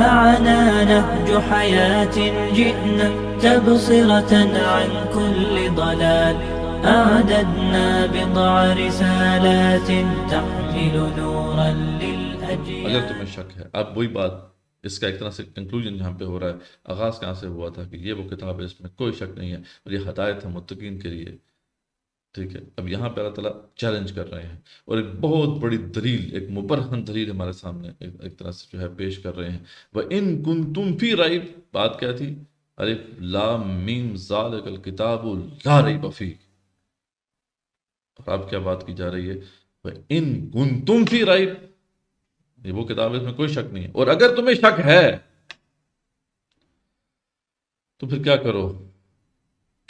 معنا نهج حياة جئنا تبصرة عن كل ضلال أعددنا بضع رسالات تحمل نورا للأجيال اس کا ایک طرح سے کنکلوجن یہاں پہ ہو رہا ہے آغاز کہاں سے ہوا تھا کہ یہ وہ کتاب ہے اس میں کوئی شک نہیں ہے اور یہ ہدایت ہے متقین کے لیے ठीक है अब यहाँ पे अल्लाह ताला चैलेंज कर रहे हैं और एक बहुत बड़ी दलील एक मुबरहन दलील हमारे सामने एक, एक तरह से जो है पेश कर रहे हैं वह इन गुन तुम फी राइब बात क्या थी अरे लामीम जाल किताब ला रही बफी और अब क्या बात की जा रही है वह इन गुन तुम फी राइब ये वो किताब इसमें कोई शक नहीं है और अगर तुम्हें शक है तो फिर क्या करो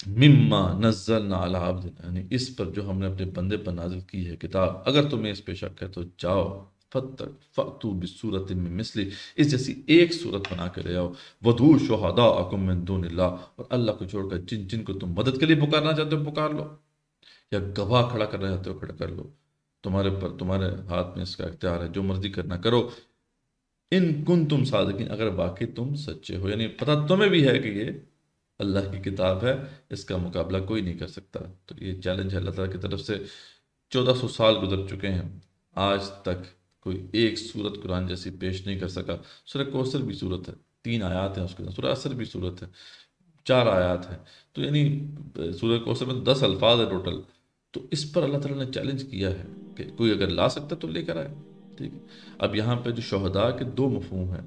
मिम्मा नजल आलाब्द इस पर जो हमने अपने बंदे पर नाजिल की है किताब अगर तुम्हें इस पे शक है तो जाओ फतक फ़तू बसूरत में मिसली इस जैसी एक सूरत बना कर ले आओ वधू शोहदा अकुम दूनिल्ला और अल्लाह को छोड़कर जिन जिन को तुम मदद के लिए पुकारना चाहते हो पुकार लो या गवाह खड़ा करना चाहते हो खड़ा कर लो तुम्हारे पर तुम्हारे हाथ में इसका इख्तियार है जो मर्जी करना करो इन कुन तुम सादकिन अगर वाकई तुम सच्चे हो यानी पता तुम्हें भी है कि ये अल्लाह की किताब है इसका मुकाबला कोई नहीं कर सकता तो ये चैलेंज है अल्लाह तला की तरफ से चौदह सौ साल गुजर चुके हैं आज तक कोई एक सूरत कुरान जैसी पेश नहीं कर सका सुर कोसर भी सूरत है तीन आयात हैं उसके सुर असर भी सूरत है चार आयात हैं तो यानी सूर कोसर में दस अल्फाज है टोटल तो इस पर अल्लाह तला ने चैलेंज किया है कि कोई अगर ला सकता तो लेकर आए ठीक है अब यहाँ पे जो शहदा के दो मफहम हैं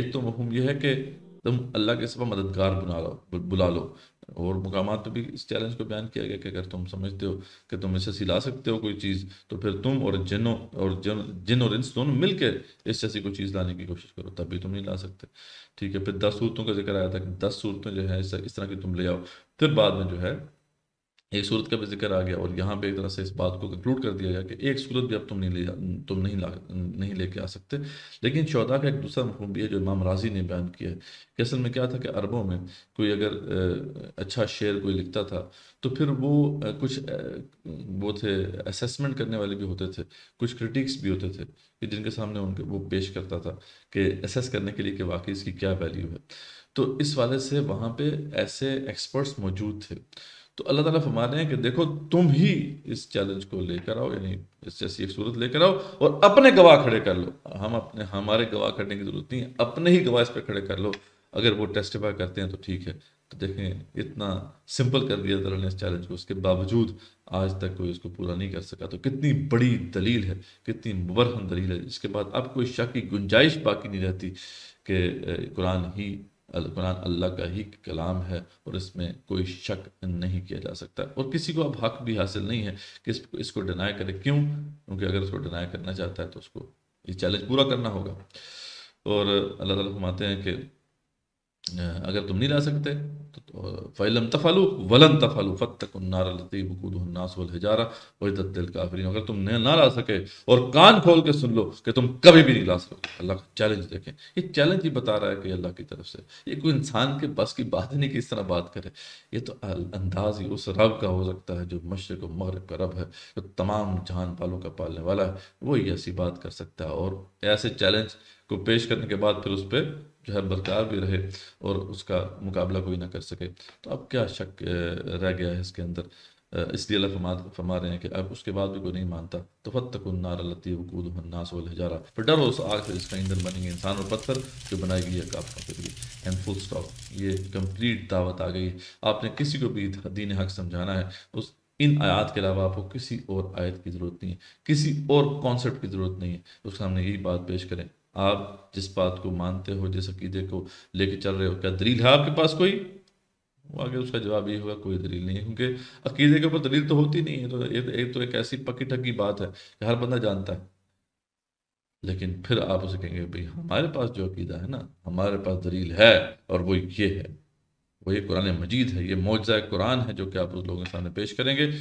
एक तो मफहम यह है कि तुम अल्लाह के सिवा मददगार बुला लो बुला लो और मकाम पर भी इस चैलेंज को बयान किया गया कि अगर तुम समझते हो कि तुम इसे सिला सकते हो कोई चीज़ तो फिर तुम और जिनों और जिन जिन और इंस दोनों मिलकर इस जैसी कोई चीज़ लाने की कोशिश करो तब भी तुम नहीं ला सकते ठीक है फिर दस सूरतों का जिक्र आया था कि दस सूरतें जो है इस तरह की तुम ले आओ फिर बाद में जो है एक सूरत का भी जिक्र आ गया और यहाँ पे एक तरह से इस बात को कंक्लूड कर दिया गया कि एक सूरत भी अब तुम नहीं ले तुम नहीं ला नहीं लेके आ सकते लेकिन चौदह का एक दूसरा मफहम भी है जो इमाम राजी ने बयान किया है कि असल में क्या था कि अरबों में कोई अगर अच्छा शेर कोई लिखता था तो फिर वो कुछ वो थे असेसमेंट करने वाले भी होते थे कुछ क्रिटिक्स भी होते थे कि जिनके सामने उनके वो पेश करता था कि असेस करने के लिए कि वाकई इसकी क्या वैल्यू है तो इस वाले से वहाँ पे ऐसे एक्सपर्ट्स मौजूद थे तो अल्लाह ताला फरमा रहे हैं कि देखो तुम ही इस चैलेंज को लेकर आओ यानी इस जैसी एक सूरत लेकर आओ और अपने गवाह खड़े कर लो हम अपने हमारे गवाह करने की ज़रूरत नहीं है अपने ही गवाह इस पर खड़े कर लो अगर वो टेस्टिफाई करते हैं तो ठीक है तो देखें इतना सिंपल कर दिया दरअल ने इस चैलेंज को उसके बावजूद आज तक कोई उसको पूरा नहीं कर सका तो कितनी बड़ी दलील है कितनी मुबरहम दलील है इसके बाद अब कोई शक की गुंजाइश बाकी नहीं रहती कि कुरान ही कुरान अल्लाह का ही कलाम है और इसमें कोई शक नहीं किया जा सकता और किसी को अब हक भी हासिल नहीं है कि इस, इसको डिनाई करे क्यों क्योंकि अगर उसको डिनाई करना चाहता है तो उसको ये चैलेंज पूरा करना होगा और अल्लाह ताला फरमाते हैं कि अगर तुम नहीं ला सकते फ़ैलम तफ़लू वलन तफ़लू फ़तकुन्नार काफरीन अगर तुम ना ला सके और कान खोल के सुन लो कि तुम कभी भी नहीं ला सको अल्लाह का चैलेंज देखें ये चैलेंज ही बता रहा है कि अल्लाह की तरफ से ये कोई इंसान के बस की बात नहीं कि इस तरह बात करे ये तो अंदाज ही उस रब का हो सकता है जो मशरक व मगरब का रब है जो तमाम जहान पालों का पालने वाला है वही ऐसी बात कर सकता है और ऐसे चैलेंज को पेश करने के बाद फिर उस पर जो है बरकरार भी रहे और उसका मुकाबला कोई ना कर सके तो अब क्या शक रह गया है इसके अंदर इसलिए अल्लाह फरमा फरमा रहे हैं कि अब उसके बाद भी कोई नहीं मानता तो फत तक नार हजारा फिर डर हो उस आग से जिसका ईंधन बनेंगे इंसान और पत्थर जो बनाई गई है काफा के लिए एंड फुल स्टॉप ये कंप्लीट दावत आ गई आपने किसी को भी दीन हक समझाना है उस इन आयात के अलावा आपको किसी और आयत की ज़रूरत नहीं है किसी और कॉन्सेप्ट की ज़रूरत नहीं है उसके सामने यही बात पेश करें आप जिस बात को मानते हो जिस अकीदे को लेके चल रहे हो क्या दलील है आपके पास कोई वो आगे उसका जवाब ये होगा कोई दलील नहीं क्योंकि अकीदे के ऊपर दलील तो होती नहीं है तो ये एक तो एक ऐसी पक्की ठगी बात है कि हर बंदा जानता है लेकिन फिर आप उसे कहेंगे भाई हमारे पास जो अकीदा है ना हमारे पास दलील है और वो ये है वो ये कुरान मजीद है ये मौजा कुरान है जो कि आप उस लोगों के सामने पेश करेंगे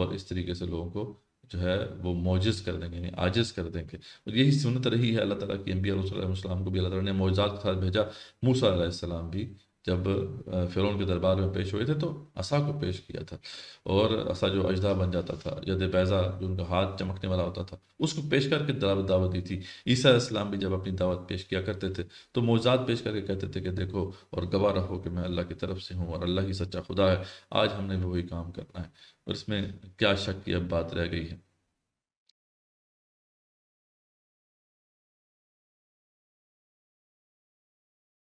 और इस तरीके से लोगों को जो है वो मोजिज कर देंगे यानी आजिज कर देंगे और यही सुनत रही है अल्लाह ताला की अम्बिया वसलम को भी अल्लाह ताला ने मोजात के साथ भेजा मूसा भी जब फिर के दरबार में पेश हुए थे तो असा को पेश किया था और असा जो अजदा बन जाता था यद बैज़ा जो उनका हाथ चमकने वाला होता था उसको पेश करके दावत दी थी ईसा इस्लाम भी जब अपनी दावत पेश किया करते थे तो मौजाद पेश करके कहते थे कि देखो और गवाह रहो कि मैं अल्लाह की तरफ से हूँ और अल्लाह ही सच्चा खुदा है आज हमने भी वही काम करना है और इसमें क्या शक की अब बात रह गई है